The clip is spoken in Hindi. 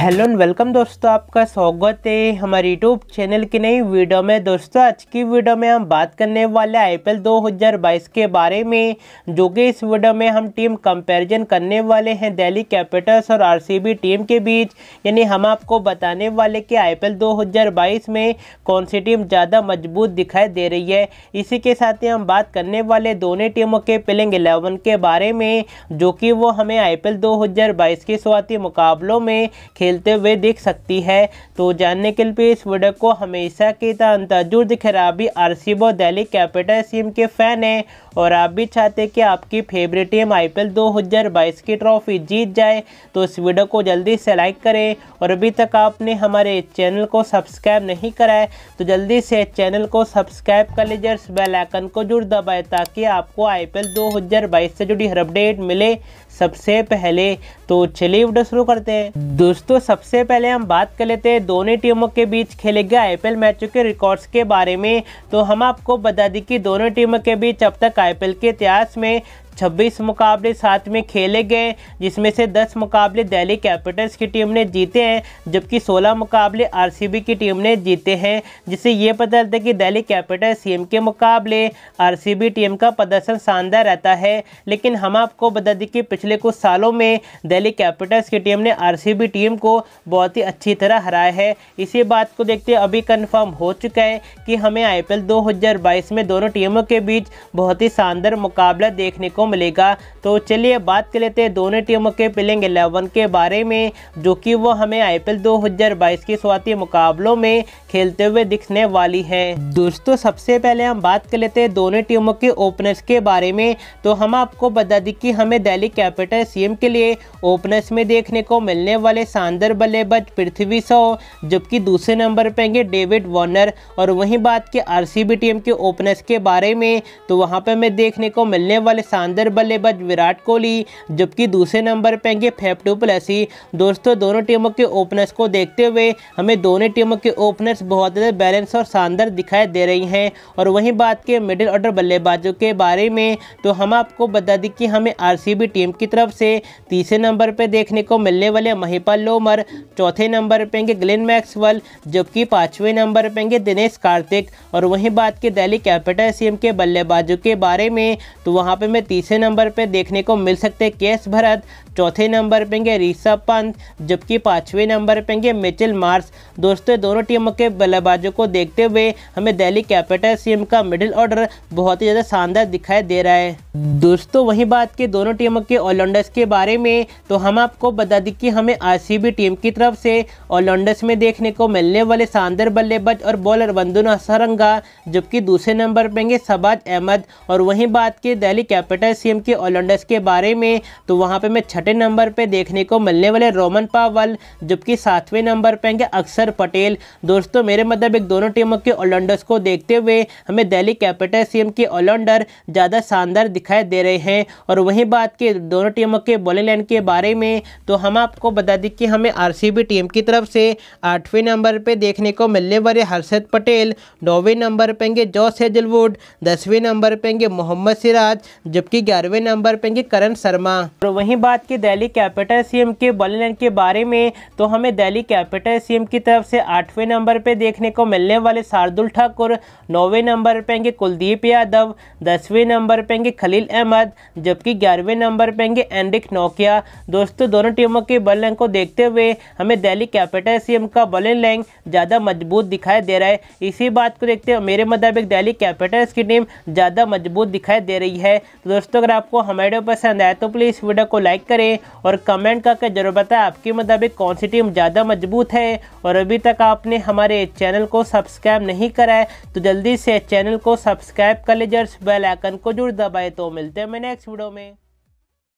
हेलो एंड वेलकम दोस्तों आपका स्वागत है हमारे यूट्यूब चैनल की नई वीडियो में दोस्तों आज की वीडियो में हम बात करने वाले आईपीएल 2022 के बारे में जो कि इस वीडियो में हम टीम कंपैरिजन करने वाले हैं दिल्ली कैपिटल्स और आरसीबी टीम के बीच यानी हम आपको बताने वाले कि आईपीएल 2022 में कौन सी टीम ज़्यादा मजबूत दिखाई दे रही है इसी के साथ ही हम बात करने वाले दोनों टीमों के प्लेइंग एलेवन के बारे में जो कि वो हमें आई पी की शुरुआती मुकाबलों में खेलते हुए दिख सकती है तो जानने के लिए इस वीडियो को हमेशा की तरह तजुर दिख रहा सी आर दिल्ली कैपिटल्स टीम के फ़ैन हैं और आप भी चाहते कि आपकी फेवरेट टीम आई पी की ट्रॉफी जीत जाए तो इस वीडियो को जल्दी से लाइक करें और अभी तक आपने हमारे चैनल को सब्सक्राइब नहीं कराए तो जल्दी से चैनल को सब्सक्राइब कर लीजिए और बेल आइकन को जरूर दबाए ताकि आपको आई पी 2022 से जुड़ी हर अपडेट मिले सबसे पहले तो चलिए वीडियो शुरू करते हैं दोस्तों दोस्तों सबसे पहले हम बात कर लेते हैं दोनों टीमों के बीच खेले गए आईपीएल मैचों के रिकॉर्ड्स के बारे में तो हम आपको बता दें कि दोनों टीमों के बीच अब तक आईपीएल के इतिहास में 26 मुकाबले साथ में खेले गए जिसमें से 10 मुकाबले दिल्ली कैपिटल्स की टीम ने जीते हैं जबकि 16 मुकाबले आरसीबी की टीम ने जीते हैं जिससे ये पता चलता है कि दिल्ली कैपिटल्स टीम के मुकाबले आरसीबी टीम का प्रदर्शन शानदार रहता है लेकिन हम आपको बता दें कि पिछले कुछ सालों में दिल्ली कैपिटल्स की टीम ने आर टीम को बहुत ही अच्छी तरह हराया है इसी बात को देखते अभी कन्फर्म हो चुका है कि हमें आई पी में दोनों टीमों के बीच बहुत ही शानदार मुकाबला देखने को को मिलेगा तो चलिए बात कर लेते हैं दोनों टीमों के प्लेइंग एलेवन के बारे में जो कि वो हमें आई पी के शुरुआती मुकाबलों में खेलते हुए दिखने वाली है दोस्तों सबसे पहले हम बात कर लेते हैं दोनों टीमों के ओपनर्स के बारे में तो हम आपको बता दें कि हमें दिल्ली कैपिटल सीएम के लिए ओपनर्स में देखने को मिलने वाले शानदार बल्लेबाज पृथ्वी सौ जबकि दूसरे नंबर पर आएंगे डेविड वॉर्नर और वहीं बात की आरसीबी टीम के ओपनर्स के बारे में तो वहां पर हमें देखने को मिलने वाले शानदार शानदार बल्लेबाज विराट कोहली जबकि दूसरे नंबर पर आएंगे फेफटू प्लेसी दोस्तों दोनों टीमों के ओपनर्स को देखते हुए हमें दोनों टीमों के ओपनर्स बहुत ज़्यादा बैलेंस और शानदार दिखाई दे रही हैं और वहीं बात के मिडिल ऑर्डर बल्लेबाजों के बारे में तो हम आपको बता दें कि हमें आर टीम की तरफ से तीसरे नंबर पर देखने को मिलने वाले महिपाल लोमर चौथे नंबर पर आएंगे ग्लिन मैक्सवल जबकि पाँचवें नंबर पर आएंगे दिनेश कार्तिक और वहीं बात के दिल्ली कैपिटल सीएम के बल्लेबाजों के बारे में तो वहां पे मैं तीसरे तीसरे नंबर पर देखने को मिल सकते हैं कैश भरत चौथे नंबर पर होंगे ऋषभ पंत जबकि पाँचवें नंबर पर होंगे मिचिल मार्स दोस्तों दोनों टीमों के बल्लेबाजों को देखते हुए हमें दिल्ली कैपिटल्स टीम का मिडिल ऑर्डर बहुत ही ज़्यादा शानदार दिखाई दे रहा है दोस्तों वहीं बात की दोनों टीमों के ऑलराउंडर्स के बारे में तो हम आपको बता दें कि हमें आरसीबी टीम की तरफ से ऑलराउंडर्स में देखने को मिलने वाले शानदार बल्लेबाज और बॉलर बंधु नसरंगा जबकि दूसरे नंबर पर होंगे सबाज अहमद और वहीं बात की दिल्ली कैपिटल्स टीम के ऑलराउंडर्स के बारे में तो वहाँ पर मैं छठे नंबर पे देखने को मिलने वाले रोमन पावल जबकि सातवें नंबर पे आएंगे अक्षर पटेल दोस्तों मेरे एक दोनों टीमों के ऑलराउंडर्स को देखते हुए हमें दिल्ली कैपिटल्स टीम के ऑलराउंडर ज़्यादा शानदार दिखाई दे रहे हैं और वहीं बात की दोनों टीमों के बॉलिंग लाइन के बारे में तो हम आपको बता दें कि हमें आर टीम की तरफ से आठवें नंबर पर देखने को मिलने वाले हर्षद पटेल नौवें नंबर पर आएंगे जॉस हेजलवुड दसवें नंबर पर आएंगे मोहम्मद सिराज जबकि ग्यारहवें नंबर पर आएंगे करण शर्मा और वहीं बात कि दिल्ली कैपिटल सीएम के बॉलिंग लाइन के बारे में तो हमें दिल्ली कैपिटल सीएम की तरफ से आठवें नंबर पर देखने को मिलने वाले शार्दुल ठाकुर नौवें नंबर पे आएंगे कुलदीप यादव दसवें नंबर पे आएंगे खलील अहमद जबकि ग्यारहवें नंबर पे आएंगे एंडिक नोकिया दोस्तों दोनों टीमों के बॉलिंग लाइन को देखते हुए हमें दिल्ली कैपिटल सीएम का बॉलिंग लाइन ज़्यादा मजबूत दिखाई दे रहा है इसी बात को देखते हुए मेरे मुताबिक दिल्ली कैपिटल्स की टीम ज़्यादा मजबूत दिखाई दे रही है दोस्तों अगर आपको हमारे पसंद आए तो प्लीज़ वीडियो को लाइक करें करें और कमेंट करके जरूर बताएं आपके मुताबिक कौन सी टीम ज़्यादा मजबूत है और अभी तक आपने हमारे चैनल को सब्सक्राइब नहीं करा है तो जल्दी से चैनल को सब्सक्राइब कर लीजिए और बेल आइकन को जरूर दबाए तो मिलते हैं मैं नेक्स्ट वीडियो में